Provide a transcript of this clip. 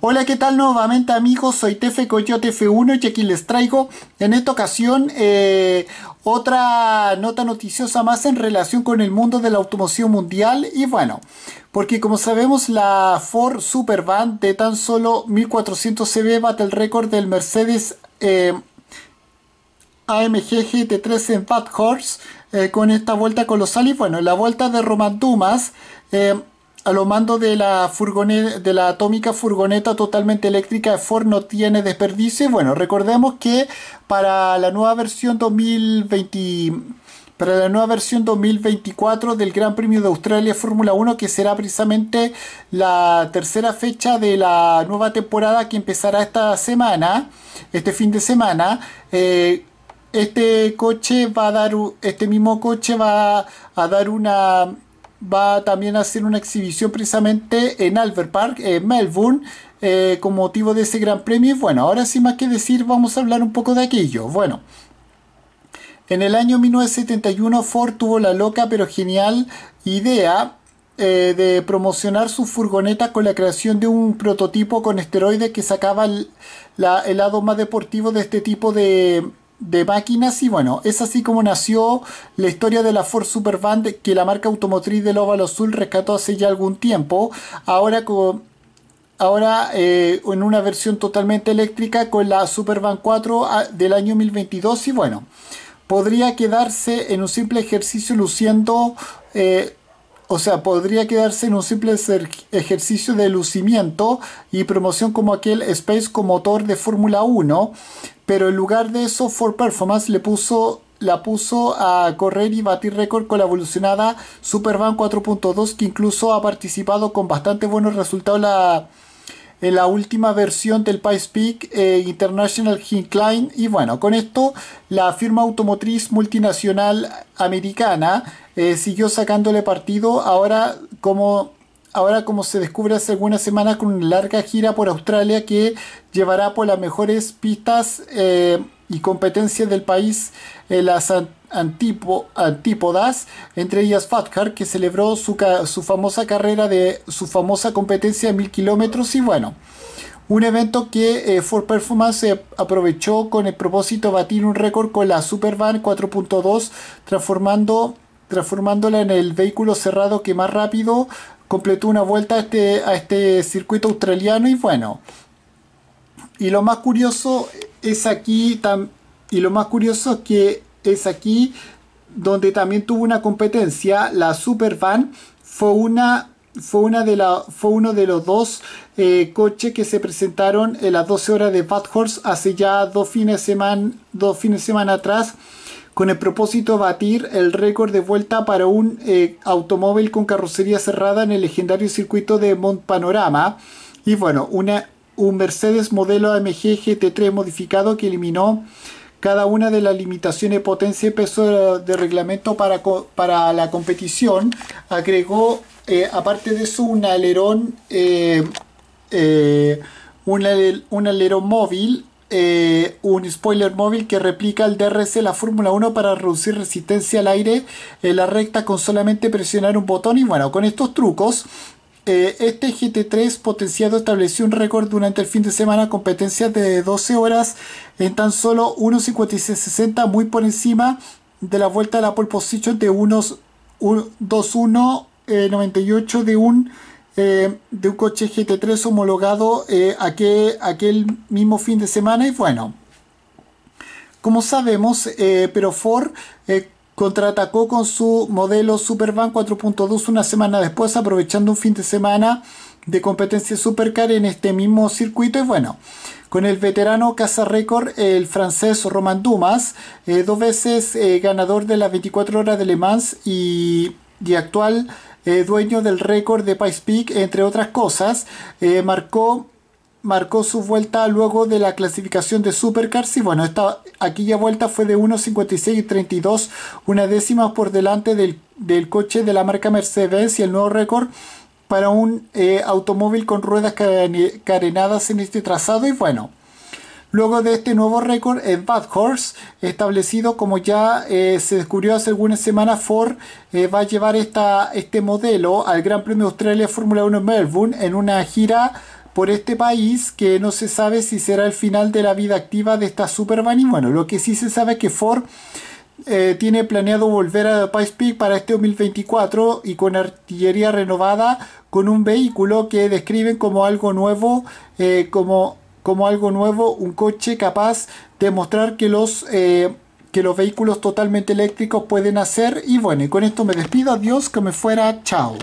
Hola, ¿qué tal nuevamente amigos? Soy Tefe Coyote F1 y aquí les traigo en esta ocasión eh, otra nota noticiosa más en relación con el mundo de la automoción mundial y bueno, porque como sabemos la Ford Supervan de tan solo 1400 CB bate el récord del Mercedes eh, AMG GT3 en Fat Horse eh, con esta vuelta colosal y bueno, la vuelta de Roman Dumas a lo mando de la, furgoneta, de la atómica furgoneta totalmente eléctrica de Ford no tiene desperdicio. Bueno, recordemos que para la nueva versión 2020, para la nueva versión 2024 del Gran Premio de Australia Fórmula 1, que será precisamente la tercera fecha de la nueva temporada que empezará esta semana, este fin de semana, eh, este coche va a dar, este mismo coche va a dar una va también a hacer una exhibición precisamente en Albert Park, en Melbourne, eh, con motivo de ese gran premio. bueno, ahora sin más que decir, vamos a hablar un poco de aquello. Bueno, en el año 1971 Ford tuvo la loca pero genial idea eh, de promocionar su furgoneta con la creación de un prototipo con esteroides que sacaba el lado más deportivo de este tipo de de máquinas y bueno, es así como nació la historia de la Ford Supervan que la marca automotriz del óvalo azul rescató hace ya algún tiempo, ahora con, ahora eh, en una versión totalmente eléctrica con la Supervan 4 ah, del año 2022 y bueno, podría quedarse en un simple ejercicio luciendo eh, o sea, podría quedarse en un simple ejercicio de lucimiento y promoción como aquel Space como motor de Fórmula 1, pero en lugar de eso, For Performance le puso la puso a correr y batir récord con la evolucionada superman 4.2 que incluso ha participado con bastante buenos resultados la en la última versión del Pikes Peak eh, International International Line, Y bueno, con esto la firma automotriz multinacional americana eh, siguió sacándole partido ahora como... Ahora como se descubre hace algunas semanas con una larga gira por Australia que llevará por las mejores pistas eh, y competencias del país antipo antípodas, entre ellas Fatcar, que celebró su, famosa carrera de su famosa competencia de mil kilómetros y bueno. Un evento que eh, Ford For Performance eh, aprovechó con el propósito de batir un récord con la Supervan 4.2, transformando, transformándola en el vehículo cerrado que más rápido completó una vuelta a este, a este circuito australiano y bueno. Y lo más curioso es aquí, y lo más curioso es que es aquí donde también tuvo una competencia, la Superfan fue una fue, una de la, fue uno de los dos eh, coches que se presentaron en las 12 horas de Bad Horse hace ya dos fines de semana, dos fines semana atrás con el propósito de batir el récord de vuelta para un eh, automóvil con carrocería cerrada en el legendario circuito de Panorama y bueno, una, un Mercedes modelo AMG GT3 modificado que eliminó cada una de las limitaciones de potencia y peso de reglamento para, para la competición, agregó, eh, aparte de eso, un alerón, eh, eh, un, un, alerón móvil, un spoiler móvil que replica el DRC de la Fórmula 1 para reducir resistencia al aire en la recta con solamente presionar un botón. Y bueno, con estos trucos eh, este GT3 potenciado estableció un récord durante el fin de semana, competencias de 12 horas en tan solo 1.56.60, muy por encima de la vuelta a la pole position de unos 2.1.98 eh, de un eh, de un coche GT3 homologado eh, aquel, aquel, mismo fin de semana y bueno como sabemos pero Ford contraatacó con su modelo Supervan 4.2 una semana después, aprovechando un fin de semana de competencia Supercar en este mismo circuito. Y bueno, con el veterano Casa Record, el francés Romain Dumas, eh, dos veces eh, ganador de las 24 horas de Le Mans y, actual eh, dueño del récord de Pice Peak, entre otras cosas, marcó marcó su vuelta luego de la clasificación de Supercars y bueno, esta aquella vuelta fue de 1.56 y 32, una décima por delante del, coche de la marca Mercedes y el nuevo récord para un eh, automóvil con ruedas carenadas en este trazado y bueno. Luego de este nuevo récord, es Bad Horse, establecido como ya eh, se descubrió hace algunas semanas, Ford eh, va a llevar esta, este modelo al Gran Premio Australia Fórmula 1 en Melbourne en una gira por este país que no se sabe si será el final de la vida activa de esta superman y Bueno, lo que sí se sabe es que Ford eh, tiene planeado volver a Pice Peak para este 2024 y con artillería renovada, con un vehículo que describen como algo nuevo, eh, como, como algo nuevo, un coche capaz de mostrar que los... Eh, que los vehículos totalmente eléctricos pueden hacer y bueno, y con esto me despido, adiós, que me fuera, chao.